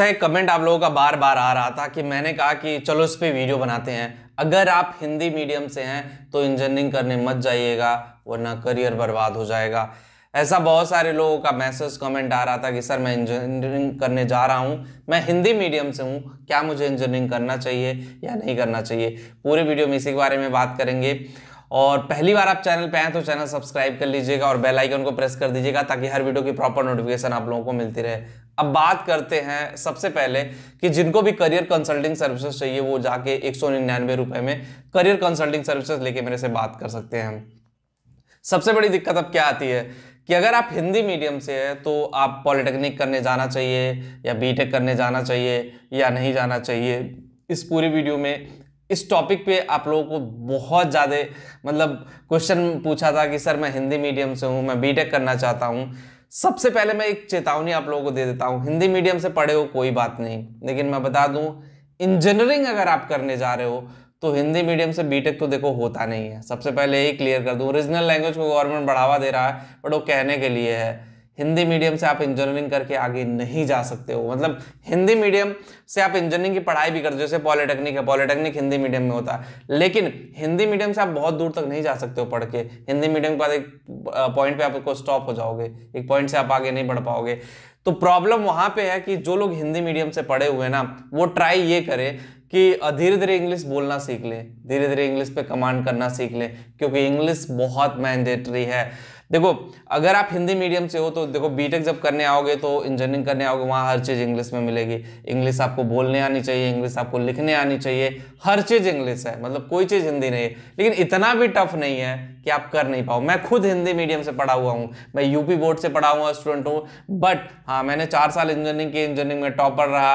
अच्छा एक कमेंट आप लोगों का बार बार आ रहा था कि मैंने कहा कि चलो इस पर वीडियो बनाते हैं अगर आप हिंदी मीडियम से हैं तो इंजीनियरिंग करने मत जाइएगा वरना करियर बर्बाद हो जाएगा ऐसा बहुत सारे लोगों का मैसेज कमेंट आ रहा था कि सर मैं इंजीनियरिंग करने जा रहा हूं मैं हिंदी मीडियम से हूं क्या मुझे इंजीनियरिंग करना चाहिए या नहीं करना चाहिए पूरे वीडियो में इसी के बारे में बात करेंगे और पहली बार आप चैनल पे आए तो चैनल सब्सक्राइब कर लीजिएगा और बेल आइकन को प्रेस कर दीजिएगा ताकि हर वीडियो की प्रॉपर नोटिफिकेशन आप लोगों को मिलती रहे अब बात करते हैं सबसे पहले कि जिनको भी करियर कंसल्टिंग सर्विसेज चाहिए वो जाके एक सौ में करियर कंसल्टिंग सर्विसेज लेके मेरे से बात कर सकते हैं सबसे बड़ी दिक्कत अब क्या आती है कि अगर आप हिंदी मीडियम से है तो आप पॉलिटेक्निक करने जाना चाहिए या बीटेक करने जाना चाहिए या नहीं जाना चाहिए इस पूरी वीडियो में इस टॉपिक पे आप लोगों को बहुत ज़्यादा मतलब क्वेश्चन पूछा था कि सर मैं हिंदी मीडियम से हूँ मैं बीटेक करना चाहता हूँ सबसे पहले मैं एक चेतावनी आप लोगों को दे देता हूँ हिंदी मीडियम से पढ़े हो कोई बात नहीं लेकिन मैं बता दूँ इंजीनियरिंग अगर आप करने जा रहे हो तो हिंदी मीडियम से बीटेक तो देखो होता नहीं है सबसे पहले यही क्लियर कर दूँ ओरिजिनल लैंग्वेज को गवर्नमेंट बढ़ावा दे रहा है बट वो कहने के लिए है हिंदी मीडियम से आप इंजीनियरिंग करके आगे नहीं जा सकते हो मतलब हिंदी मीडियम से आप इंजीनियरिंग की पढ़ाई भी करते हो जैसे पॉलिटेक्निक है पॉलिटेक्निक हिंदी मीडियम में होता है लेकिन हिंदी मीडियम से आप बहुत दूर तक नहीं जा सकते हो पढ़ के हिंदी मीडियम के बाद एक पॉइंट पे आपको स्टॉप हो जाओगे एक पॉइंट से आप आगे नहीं बढ़ पाओगे तो प्रॉब्लम वहाँ पर है कि जो लोग हिंदी मीडियम से पढ़े हुए हैं ना वो ट्राई ये करें कि धीरे धीरे इंग्लिश बोलना सीख लें धीरे धीरे इंग्लिश पे कमांड करना सीख लें क्योंकि इंग्लिश बहुत मैंडेटरी है देखो अगर आप हिंदी मीडियम से हो तो देखो बीटेक जब करने आओगे तो इंजीनियरिंग करने आओगे वहाँ हर चीज़ इंग्लिश में मिलेगी इंग्लिश आपको बोलने आनी चाहिए इंग्लिश आपको लिखने आनी चाहिए हर चीज़ इंग्लिश है मतलब कोई चीज़ हिंदी नहीं है लेकिन इतना भी टफ नहीं है कि आप कर नहीं पाओ मैं खुद हिंदी मीडियम से पढ़ा हुआ हूँ मैं यूपी बोर्ड से पढ़ा हुआ स्टूडेंट हूँ बट हाँ मैंने चार साल इंजीनियरिंग की इंजीनियरिंग में टॉपर रहा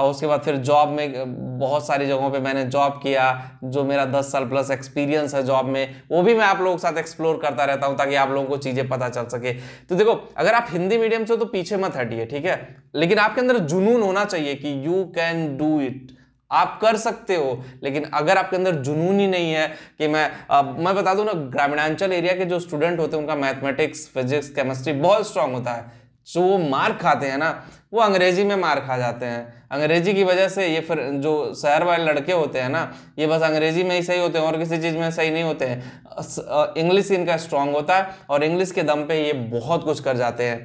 और उसके बाद फिर जॉब में बहुत सारी जगहों पे मैंने जॉब किया जो मेरा 10 साल प्लस एक्सपीरियंस है जॉब में वो भी मैं आप लोगों के साथ एक्सप्लोर करता रहता हूँ ताकि आप लोगों को चीज़ें पता चल सके तो देखो अगर आप हिंदी मीडियम से हो तो पीछे मत हटिए ठीक है लेकिन आपके अंदर जुनून होना चाहिए कि यू कैन डू इट आप कर सकते हो लेकिन अगर आपके अंदर जुनून ही नहीं है कि मैं आ, मैं बता दूं ना ग्रामीणांचल एरिया के जो स्टूडेंट होते हैं उनका मैथमेटिक्स फिजिक्स केमिस्ट्री बहुत स्ट्रांग होता है जो तो वो मार खाते हैं ना वो अंग्रेजी में मार खा जाते हैं अंग्रेजी की वजह से ये फिर जो शहर वाले लड़के होते हैं ना ये बस अंग्रेजी में ही सही होते हैं और किसी चीज़ में सही नहीं होते हैं इंग्लिश इनका स्ट्रांग होता है और इंग्लिश के दम पे ये बहुत कुछ कर जाते हैं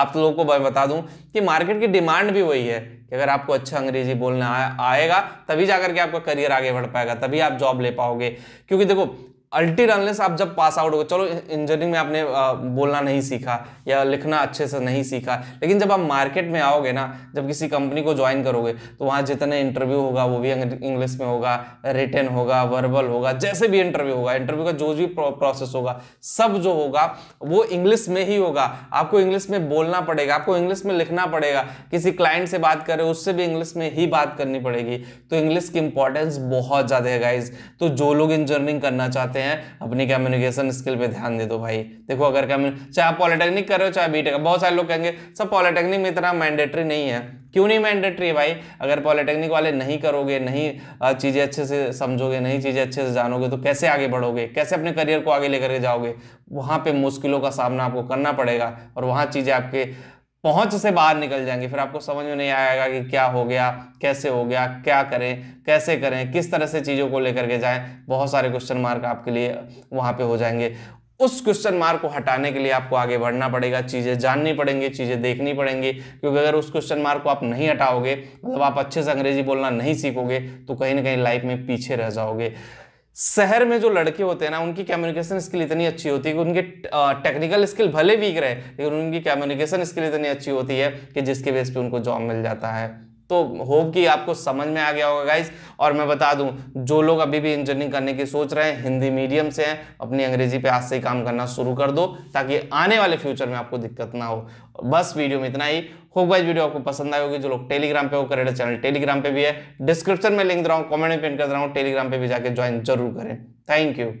आप लोगों को बता दूं कि मार्केट की डिमांड भी वही है कि अगर आपको अच्छा अंग्रेजी बोलना आएगा तभी जाकर के आपका करियर आगे बढ़ पाएगा तभी आप जॉब ले पाओगे क्योंकि देखो अल्टी रनलेस आप जब पास आउट हो चलो इंजीनियरिंग में आपने बोलना नहीं सीखा या लिखना अच्छे से नहीं सीखा लेकिन जब आप मार्केट में आओगे ना जब किसी कंपनी को ज्वाइन करोगे तो वहाँ जितने इंटरव्यू होगा वो भी इंग्लिश में होगा रिटर्न होगा वर्बल होगा जैसे भी इंटरव्यू होगा इंटरव्यू का जो भी प्रोसेस होगा सब जो होगा वो इंग्लिश में ही होगा आपको इंग्लिश में बोलना पड़ेगा आपको इंग्लिश में लिखना पड़ेगा किसी क्लाइंट से बात करें उससे भी इंग्लिश में ही बात करनी पड़ेगी तो इंग्लिश की इंपॉर्टेंस बहुत ज़्यादा है गाइज तो जो लोग इंजीनियरिंग करना चाहते हैं हैं अपनी कम्युनिकेशन स्किल पे ध्यान दे दो भाई देखो अगर कम्युनि चाहे आप पॉलिटेक्निक कर रहे हो चाहे बीटेक बहुत सारे लोग कहेंगे सब पॉलिटेक्निक में इतना मैंडेटरी नहीं है क्यों नहीं मैंडेटरी है भाई अगर पॉलिटेक्निक वाले नहीं करोगे नहीं चीज़ें अच्छे से समझोगे नहीं चीज़ें अच्छे से जानोगे तो कैसे आगे बढ़ोगे कैसे अपने करियर को आगे लेकर के जाओगे वहाँ पर मुश्किलों का सामना आपको करना पड़ेगा और वहाँ चीज़ें आपके पहुंच से बाहर निकल जाएंगे फिर आपको समझ में नहीं आएगा कि क्या हो गया कैसे हो गया क्या करें कैसे करें किस तरह से चीज़ों को लेकर के जाएं बहुत सारे क्वेश्चन मार्क आपके लिए वहाँ पे हो जाएंगे उस क्वेश्चन मार्क को हटाने के लिए आपको आगे बढ़ना पड़ेगा चीज़ें जाननी पड़ेंगी चीज़ें देखनी पड़ेंगी क्योंकि अगर उस क्वेश्चन मार्क को आप नहीं हटाओगे मतलब आप अच्छे से अंग्रेजी बोलना नहीं सीखोगे तो कहीं ना कहीं लाइफ में पीछे रह जाओगे शहर में जो लड़के होते हैं ना उनकी कम्युनिकेशन स्किल इतनी अच्छी होती है कि उनके टेक्निकल स्किल भले वीक रहे लेकिन उनकी कम्युनिकेशन स्किल इतनी अच्छी होती है कि जिसके बेस पे उनको जॉब मिल जाता है तो होप कि आपको समझ में आ गया होगा गाइज और मैं बता दूं जो लोग अभी भी इंजीनियरिंग करने की सोच रहे हैं हिंदी मीडियम से हैं अपनी अंग्रेजी पे आज से ही काम करना शुरू कर दो ताकि आने वाले फ्यूचर में आपको दिक्कत ना हो बस वीडियो में इतना ही होप गाइज वीडियो आपको पसंद आए होगी जो लोग टेलीग्राम पे हो करे चैनल टेलीग्राम पे भी है डिस्क्रिप्शन में लिंक दे रहा हूँ कॉमेंट में पेंट कर रहा हूँ टेलीग्राम पे भी जाकर ज्वाइन जरूर करें थैंक यू